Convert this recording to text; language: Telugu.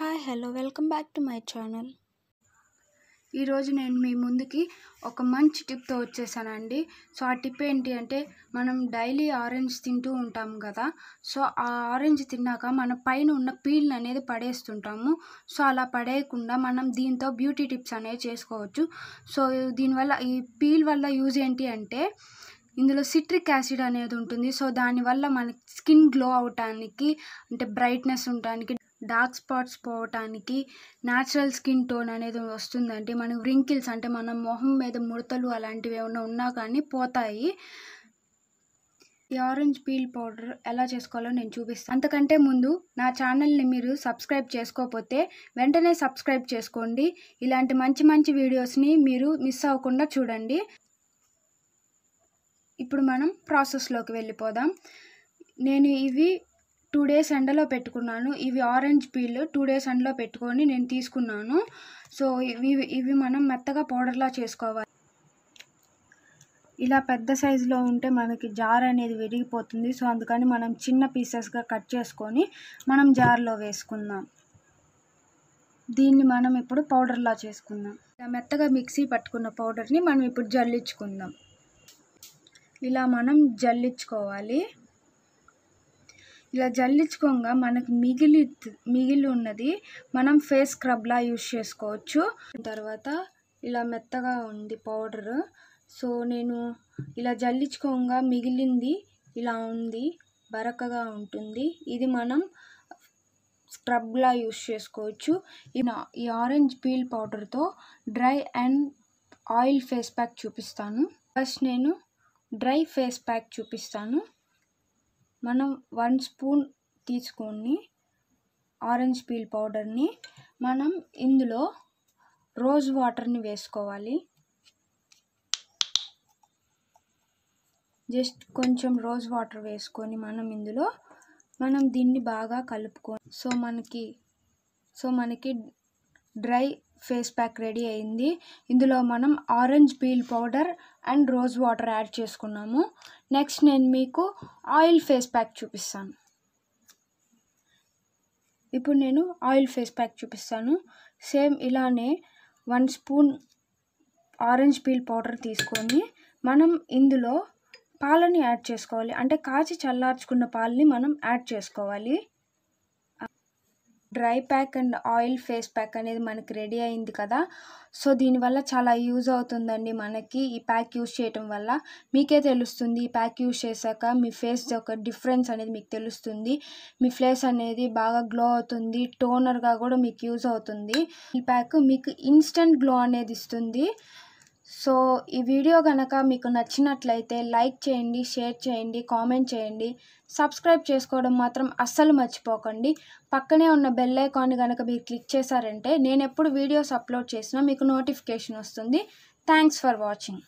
hi hello welcome back to my channel ఈరోజు నేను మీ ముందుకి ఒక మంచి టిప్తో వచ్చేసానండి సో ఆ టిప్ ఏంటి అంటే మనం డైలీ ఆరెంజ్ తింటూ ఉంటాం కదా సో ఆ ఆరెంజ్ తిన్నాక మన పైన ఉన్న పీల్ని అనేది పడేస్తుంటాము సో అలా పడేయకుండా మనం దీంతో బ్యూటీ టిప్స్ అనేవి చేసుకోవచ్చు సో దీనివల్ల ఈ పీల్ వల్ల యూజ్ ఏంటి అంటే ఇందులో సిట్రిక్ యాసిడ్ అనేది ఉంటుంది సో దానివల్ల మన స్కిన్ గ్లో అవటానికి అంటే బ్రైట్నెస్ ఉండటానికి డార్క్ స్పాట్స్ పోవటానికి న్యాచురల్ స్కిన్ టోన్ అనేది వస్తుందండి మనకు రింకిల్స్ అంటే మన మొహం మీద ముడతలు అలాంటివి ఏమైనా ఉన్నా కానీ పోతాయి ఈ ఆరెంజ్ పీల్ పౌడర్ ఎలా చేసుకోవాలో నేను చూపిస్తాను అంతకంటే ముందు నా ఛానల్ని మీరు సబ్స్క్రైబ్ చేసుకోకపోతే వెంటనే సబ్స్క్రైబ్ చేసుకోండి ఇలాంటి మంచి మంచి వీడియోస్ని మీరు మిస్ అవ్వకుండా చూడండి ఇప్పుడు మనం ప్రాసెస్లోకి వెళ్ళిపోదాం నేను ఇవి టూ డేస్ ఎండలో పెట్టుకున్నాను ఇవి ఆరెంజ్ పీల్ టూ డేస్ ఎండలో పెట్టుకొని నేను తీసుకున్నాను సో ఇవి ఇవి మనం మెత్తగా పౌడర్లా చేసుకోవాలి ఇలా పెద్ద సైజులో ఉంటే మనకి జార్ అనేది విరిగిపోతుంది సో అందుకని మనం చిన్న పీసెస్గా కట్ చేసుకొని మనం జార్లో వేసుకుందాం దీన్ని మనం ఇప్పుడు పౌడర్లా చేసుకుందాం ఇలా మెత్తగా మిక్సీ పట్టుకున్న పౌడర్ని మనం ఇప్పుడు జల్లించుకుందాం ఇలా మనం జల్లించుకోవాలి ఇలా జల్లించుకోగా మనకు మిగిలి మిగిలి ఉన్నది మనం ఫేస్ స్క్రబ్లా యూస్ చేసుకోవచ్చు తర్వాత ఇలా మెత్తగా ఉంది పౌడరు సో నేను ఇలా జల్లించుకోగా మిగిలింది ఇలా ఉంది బరకగా ఉంటుంది ఇది మనం స్క్రబ్లా యూస్ చేసుకోవచ్చు ఈ ఆరెంజ్ పీల్ పౌడర్తో dry and oil face pack చూపిస్తాను ఫస్ట్ నేను డ్రై ఫేస్ ప్యాక్ చూపిస్తాను మనం వన్ స్పూన్ తీసుకొని ఆరెంజ్ పీల్ పౌడర్ని మనం ఇందులో రోజ్ వాటర్ని వేసుకోవాలి జస్ట్ కొంచెం రోజ్ వాటర్ వేసుకొని మనం ఇందులో మనం దీన్ని బాగా కలుపుకొని సో మనకి సో మనకి డ్రై ఫేస్ ప్యాక్ రెడీ అయింది ఇందులో మనం orange peel powder and rose water add చేసుకున్నాము నెక్స్ట్ నేను మీకు ఆయిల్ ఫేస్ ప్యాక్ చూపిస్తాను ఇప్పుడు నేను ఆయిల్ ఫేస్ ప్యాక్ చూపిస్తాను సేమ్ ఇలానే one spoon orange peel powder తీసుకొని మనం ఇందులో పాలని యాడ్ చేసుకోవాలి అంటే కాచి చల్లార్చుకున్న పాలని మనం యాడ్ చేసుకోవాలి dry pack and oil face pack అనేది మనకి రెడీ అయింది కదా సో దీనివల్ల చాలా యూజ్ అవుతుందండి మనకి ఈ ప్యాక్ యూజ్ చేయటం వల్ల మీకే తెలుస్తుంది ఈ ప్యాక్ యూజ్ చేశాక మీ ఫేస్ యొక్క డిఫరెన్స్ అనేది మీకు తెలుస్తుంది మీ ఫేస్ అనేది బాగా గ్లో అవుతుంది టోనర్గా కూడా మీకు యూజ్ అవుతుంది ఈ ప్యాక్ మీకు ఇన్స్టెంట్ గ్లో అనేది ఇస్తుంది సో ఈ వీడియో కనుక మీకు నచ్చినట్లయితే లైక్ చేయండి షేర్ చేయండి కామెంట్ చేయండి సబ్స్క్రైబ్ చేసుకోవడం మాత్రం అస్సలు మర్చిపోకండి పక్కనే ఉన్న బెల్ ఐకాన్ కనుక మీరు క్లిక్ చేశారంటే నేను ఎప్పుడు వీడియోస్ అప్లోడ్ చేసినా మీకు నోటిఫికేషన్ వస్తుంది థ్యాంక్స్ ఫర్ వాచింగ్